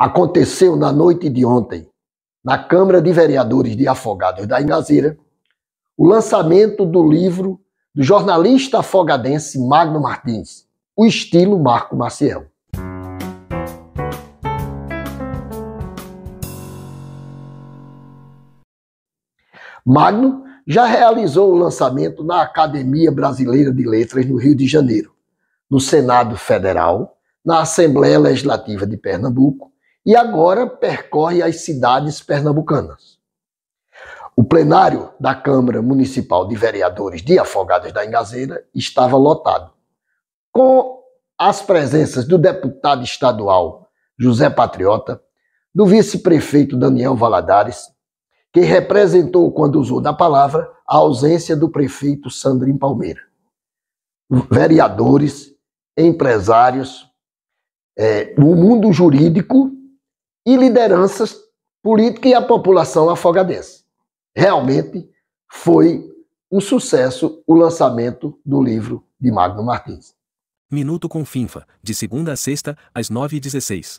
aconteceu na noite de ontem, na Câmara de Vereadores de Afogados da Ingazeira, o lançamento do livro do jornalista afogadense Magno Martins, O Estilo Marco Maciel. Magno já realizou o lançamento na Academia Brasileira de Letras, no Rio de Janeiro, no Senado Federal, na Assembleia Legislativa de Pernambuco e agora percorre as cidades pernambucanas. O plenário da Câmara Municipal de Vereadores de Afogados da Ingazeira estava lotado, com as presenças do deputado estadual José Patriota, do vice-prefeito Daniel Valadares, que representou, quando usou da palavra, a ausência do prefeito Sandrin Palmeira. Vereadores, empresários, é, mundo jurídico e lideranças políticas e a população afogadense. Realmente foi um sucesso o lançamento do livro de Magno Martins. Minuto com Finfa, de segunda a sexta, às 9h16.